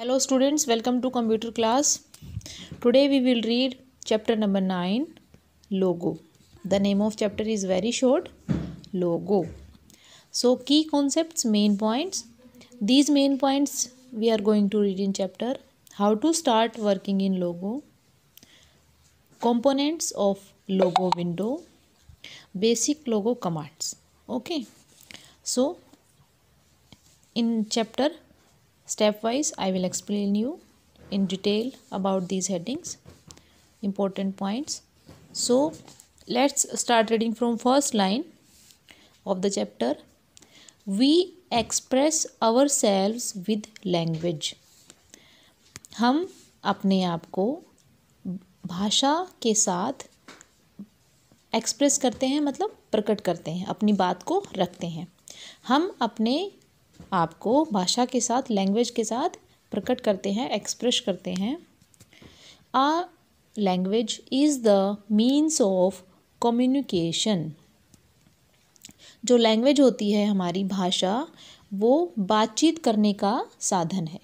hello students welcome to computer class today we will read chapter number 9 logo the name of chapter is very short logo so key concepts main points these main points we are going to read in chapter how to start working in logo components of logo window basic logo commands okay so in chapter step wise I will explain you in detail about these headings, important points. So, let's start reading from first line of the chapter. We express ourselves with language hum apne aap ko bhasha ke sath साथ express करते हैं मतलब प्रकट करते हैं अपनी बात को रखते हैं हम अपने आपको भाषा के साथ लैंग्वेज के साथ प्रकट करते हैं एक्सप्रेस करते हैं uh language is the means of communication जो लैंग्वेज होती है हमारी भाषा वो बातचीत करने का साधन है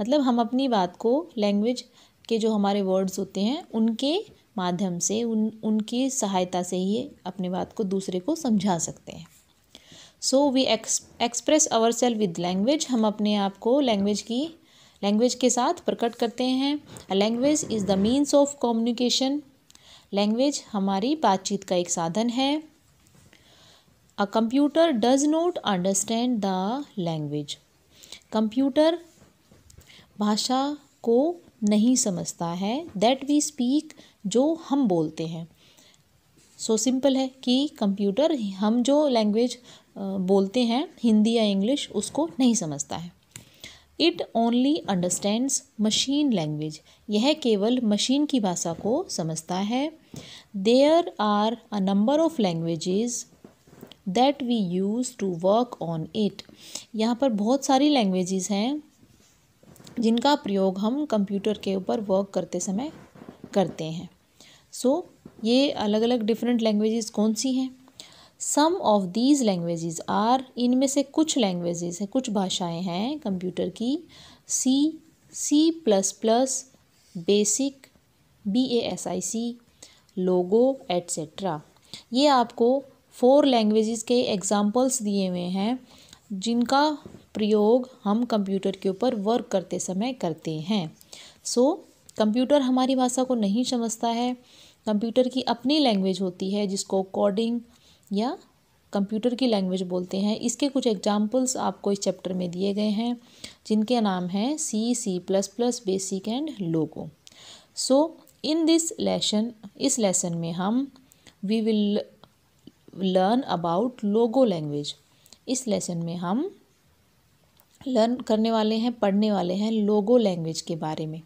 मतलब हम अपनी बात को लैंग्वेज के जो हमारे वर्ड्स होते हैं उनके माध्यम से उन उनकी सहायता से ही अपने बात को दूसरे को समझा सकते हैं so we express ourselves with language हम अपने आप को लैंग्वेज की लैंग्वेज के साथ प्रकट करते हैं language is the means of communication language हमारी बातचीत का एक साधन है a computer does not understand the language computer भाषा को नहीं समझता है दैट वी स्पीक जो हम बोलते हैं सो so, सिंपल है कि कंप्यूटर हम जो लैंग्वेज बोलते हैं हिंदी या इंग्लिश उसको नहीं समझता है it only understands machine language यह केवल मशीन की भाषा को समझता है there are a number of languages that we use to work on it यहाँ पर बहुत सारी लैंग्वेजेस हैं जिनका प्रयोग हम कंप्यूटर के ऊपर वर्क करते समय करते हैं सो so, ये अलग अलग डिफरेंट लैंग्वेजेस कौन सी हैं some of these languages are इनमें से कुछ लैंग्वेजेस हैं कुछ भाषाएं हैं कंप्यूटर की C C plus plus BASIC B A S I C Logo etcetera ये आपको फोर लैंग्वेजेस के एग्जाम्पल्स दिए हुए हैं जिनका प्रयोग हम कंप्यूटर के ऊपर वर्क करते समय करते हैं सो so, कंप्यूटर हमारी भाषा को नहीं समझता है कंप्यूटर की अपनी लैंग्वेज होती है जिसको कोडिंग या कंप्यूटर की लैंग्वेज बोलते हैं इसके कुछ एग्जाम्पल्स आपको इस चैप्टर में दिए गए हैं जिनके नाम हैं C C plus plus BASIC and Logo so in this lesson इस लेसन में हम we will learn about Logo language इस लेसन में हम लर्न करने वाले हैं पढ़ने वाले हैं लोगो लैंग्वेज के बारे में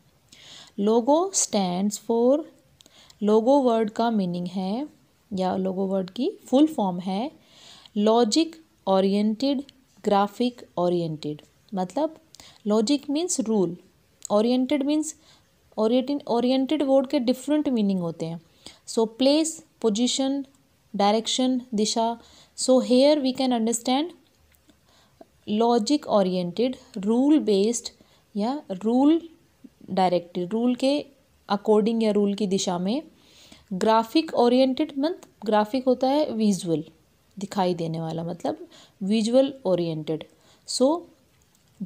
Logo stands for Logo word का मीनिंग है या लोगो वर्ड की फुल फॉर्म है लॉजिक ओरिएंटेड ग्राफिक ओरिएंटेड मतलब logic means rule oriented means orienting oriented word के डिफरेंट मीनिंग होते हैं सो प्लेस पोजिशन डायरेक्शन दिशा so here we can understand logic oriented rule based या rule directed rule के according या rule की दिशा में ग्राफिक ओरिएंटेड मंथ ग्राफिक होता है विजुअल दिखाई देने वाला मतलब विजुअल ओरिएंटेड सो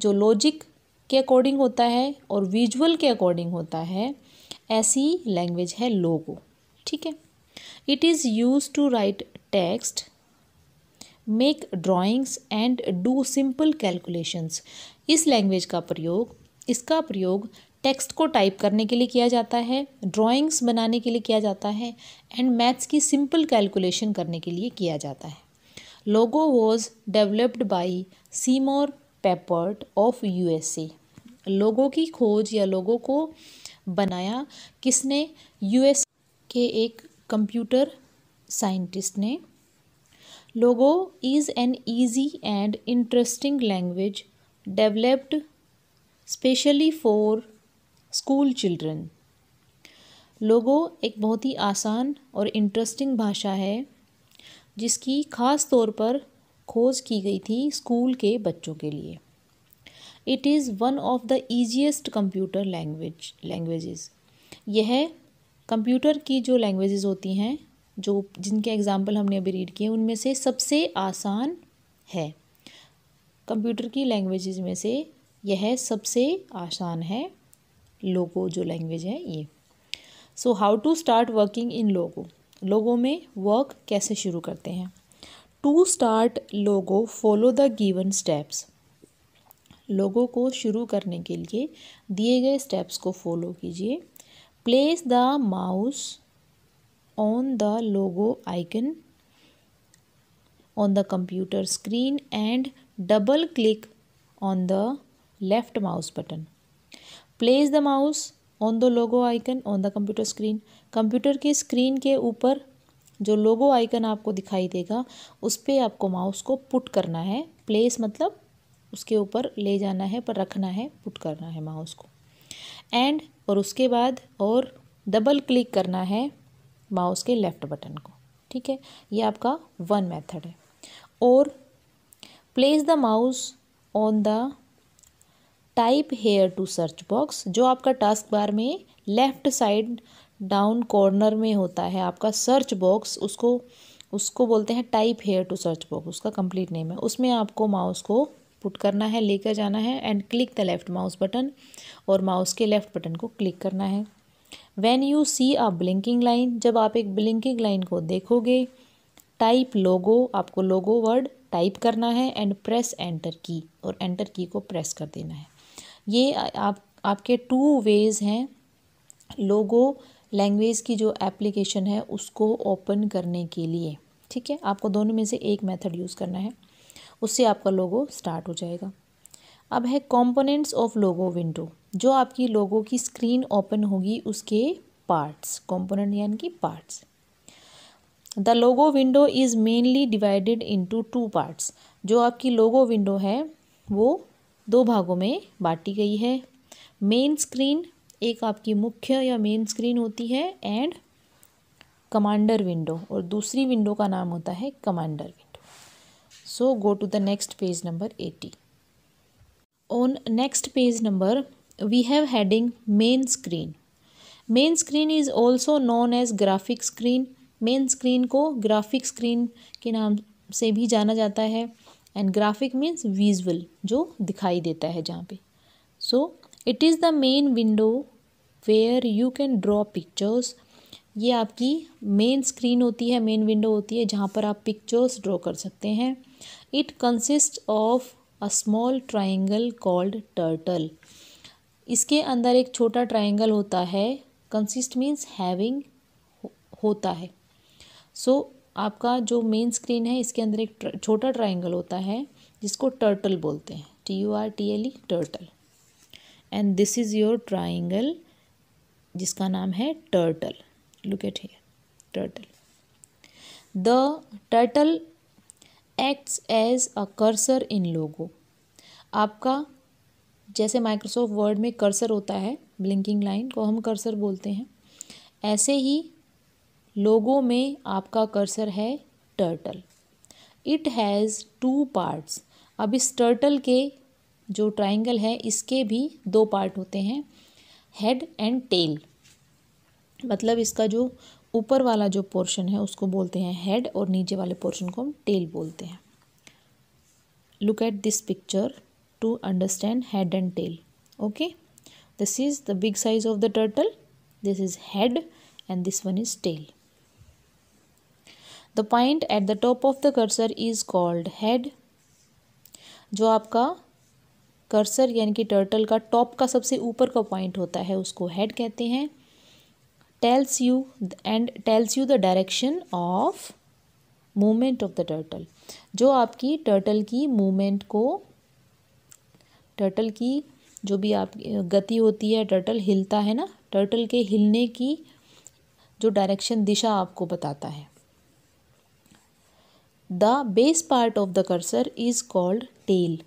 जो लॉजिक के अकॉर्डिंग होता है और विजुअल के अकॉर्डिंग होता है ऐसी लैंग्वेज है लोगो ठीक है it is use to write text make drawings and do simple calculations इस लैंग्वेज का प्रयोग इसका प्रयोग टेक्स्ट को टाइप करने के लिए किया जाता है ड्राइंग्स बनाने के लिए किया जाता है एंड मैथ्स की सिंपल कैलकुलेशन करने के लिए किया जाता है Logo was developed by Seymour Papert of U लोगों की खोज या लोगों को बनाया किसने यू के एक कंप्यूटर साइंटिस्ट ने Logo is an easy and interesting language developed specially for school children Logo एक बहुत ही आसान और इंटरेस्टिंग भाषा है जिसकी ख़ास तौर पर खोज की गई थी स्कूल के बच्चों के लिए it is one of the easiest computer language languages यह कंप्यूटर की जो लैंग्वेजेस होती हैं जो जिनके एग्ज़ाम्पल हमने अभी रीड किए उनमें से सबसे आसान है कंप्यूटर की लैंग्वेजेस में से यह सबसे आसान है लोगो जो लैंग्वेज है ये so how to start working in Logo लोगों में वर्क कैसे शुरू करते हैं to start Logo follow the given steps लोगों को शुरू करने के लिए दिए गए स्टेप्स को फॉलो कीजिए place the mouse on the Logo icon on the computer screen and double click on the left mouse button place the mouse on the Logo icon on the computer screen computer के screen के ऊपर जो लोगो icon आपको दिखाई देगा उस पर आपको माउस को पुट करना है प्लेस मतलब उसके ऊपर ले जाना है पर रखना है पुट करना है माउस को एंड और उसके बाद और डबल क्लिक करना है माउस के लेफ़्ट बटन को ठीक है ये आपका वन मेथड है और place the mouse on the type here to search box जो आपका टास्क बार में लेफ़्ट साइड डाउन कॉर्नर में होता है आपका सर्च बॉक्स उसको उसको बोलते हैं type here to search box उसका कंप्लीट नेम है उसमें आपको माउस को पुट करना है लेकर जाना है and click the left mouse button और माउस के लेफ़्ट बटन को क्लिक करना है when you see a blinking line जब आप एक ब्लिंकिंग लाइन को देखोगे टाइप लोगो आपको लोगो वर्ड टाइप करना है एंड प्रेस एंटर की और एंटर की को प्रेस कर देना है ये आप आपके टू वेज़ हैं लोगो लैंग्वेज की जो एप्लीकेशन है उसको ओपन करने के लिए ठीक है आपको दोनों में से एक मेथड यूज़ करना है उससे आपका लोगो स्टार्ट हो जाएगा अब है कंपोनेंट्स ऑफ लोगो विंडो जो आपकी लोगो की स्क्रीन ओपन होगी उसके पार्ट्स कंपोनेंट यानी कि parts the Logo window is mainly divided into two parts जो आपकी लोगो विंडो है वो दो भागों में बांटी गई है मेन स्क्रीन एक आपकी मुख्य या मेन स्क्रीन होती है एंड कमांडर विंडो और दूसरी विंडो का नाम होता है commander window so go to the next page number eighty on next page number we have heading main screen main screen is also known as graphic screen main screen को graphic screen के नाम से भी जाना जाता है and graphic means visual जो दिखाई देता है जहाँ पे so it is the main window where you can draw pictures ये आपकी मेन स्क्रीन होती है मेन विंडो होती है जहाँ पर आप पिक्चर्स ड्रॉ कर सकते हैं it consist of a small triangle called turtle इसके अंदर एक छोटा ट्राइंगल होता है कंसिस्ट मीन्स हैविंग होता है सो आपका जो मेन स्क्रीन है इसके अंदर एक छोटा ट्राइंगल होता है जिसको टर्टल बोलते हैं T U R T L E turtle and this is your triangle जिसका नाम है turtle look at here turtle the turtle acts as a cursor in Logo आपका जैसे माइक्रोसॉफ्ट वर्ड में कर्सर होता है ब्लिंकिंग लाइन को हम कर्सर बोलते हैं ऐसे ही लोगो में आपका कर्सर है turtle it has two parts अब इस टर्टल के जो ट्राइंगल है इसके भी दो पार्ट होते हैं हेड एंड टेल मतलब इसका जो ऊपर वाला जो पोर्शन है उसको बोलते हैं हेड और नीचे वाले पोर्शन को हम टेल बोलते हैं look at this picture to understand head and tail okay this is the big size of the turtle this is head and this one is tail the point at the top of the cursor is called head जो आपका cursor यानी कि turtle का top का सबसे ऊपर का point होता है उसको हेड कहते हैं tells you and tells you the direction of movement of the turtle जो आपकी टर्टल की मूवमेंट को टर्टल की जो भी आप गति होती है टर्टल हिलता है ना टर्टल के हिलने की जो डायरेक्शन दिशा आपको बताता है the base part of the cursor is called tail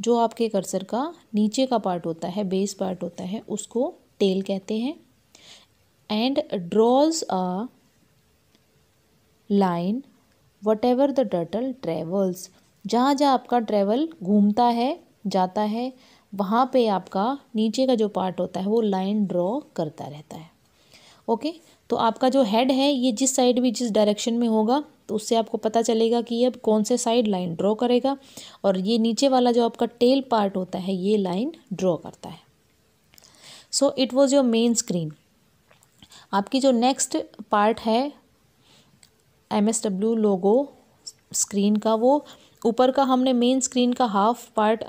जो आपके कर्सर का नीचे का पार्ट होता है बेस पार्ट होता है उसको टेल कहते हैं and draws a line whatever the turtle travels जहाँ जहाँ आपका ट्रेवल घूमता है जाता है वहाँ पे आपका नीचे का जो पार्ट होता है वो लाइन ड्रॉ करता रहता है ओके तो आपका जो हेड है ये जिस साइड भी जिस डायरेक्शन में होगा तो उससे आपको पता चलेगा कि ये कौन से साइड लाइन ड्रॉ करेगा और ये नीचे वाला जो आपका टेल पार्ट होता है ये लाइन ड्रॉ करता है so it was your main screen आपकी जो नेक्स्ट पार्ट है M S W Logo screen का वो ऊपर का हमने मेन स्क्रीन का हाफ पार्ट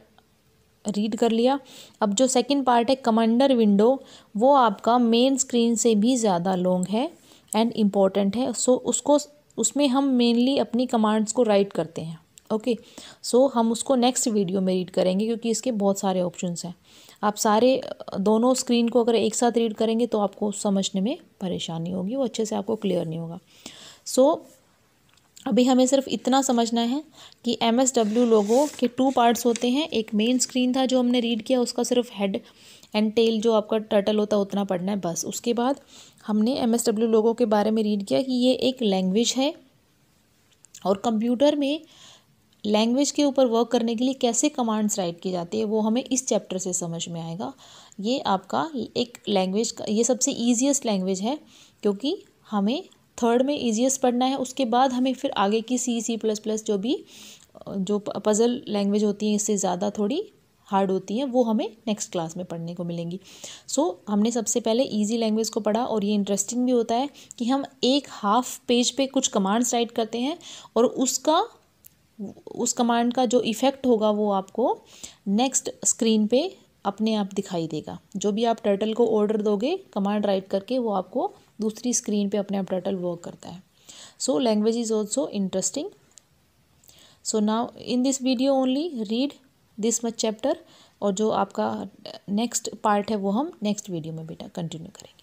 रीड कर लिया अब जो सेकंड पार्ट है कमांडर विंडो वो आपका मेन स्क्रीन से भी ज़्यादा लॉन्ग है एंड इम्पॉर्टेंट है सो so, उसको उसमें हम मेनली अपनी कमांड्स को राइट करते हैं ओके okay. सो so, हम उसको नेक्स्ट वीडियो में रीड करेंगे क्योंकि इसके बहुत सारे ऑप्शंस हैं आप सारे दोनों स्क्रीन को अगर एक साथ रीड करेंगे तो आपको समझने में परेशानी होगी वो अच्छे से आपको क्लियर नहीं होगा सो so, अभी हमें सिर्फ इतना समझना है कि एम एस डब्ल्यू लोगो के टू पार्ट्स होते हैं एक मेन स्क्रीन था जो हमने रीड किया उसका सिर्फ हेड एंड टेल जो आपका टर्टल होता है उतना पढ़ना है बस उसके बाद हमने एम एस डब्ल्यू लोगों के बारे में रीड किया कि ये एक लैंग्वेज है और कंप्यूटर में लैंग्वेज के ऊपर वर्क करने के लिए कैसे कमांड्स राइट की जाती है वो हमें इस चैप्टर से समझ में आएगा ये आपका एक लैंग्वेज का ये सबसे ईजिएस्ट लैंग्वेज है क्योंकि हमें थर्ड में ईजीएसट पढ़ना है उसके बाद हमें फिर आगे की सी सी प्लस प्लस जो भी जो पज़ल लैंग्वेज होती हैं इससे ज़्यादा थोड़ी हार्ड होती हैं वो हमें नेक्स्ट क्लास में पढ़ने को मिलेंगी सो so, हमने सबसे पहले ईजी लैंग्वेज को पढ़ा और ये इंटरेस्टिंग भी होता है कि हम एक हाफ पेज पे कुछ कमांड्स राइट करते हैं और उसका उस कमांड का जो इफ़ेक्ट होगा वो आपको नेक्स्ट स्क्रीन पे अपने आप दिखाई देगा जो भी आप टर्टल को ऑर्डर दोगे कमांड राइट करके वो आपको दूसरी स्क्रीन पे अपने आप टर्टल वर्क करता है so language is also interesting so now in this video only read this much chapter और जो आपका नेक्स्ट पार्ट है वो हम नेक्स्ट वीडियो में बेटा कंटिन्यू करेंगे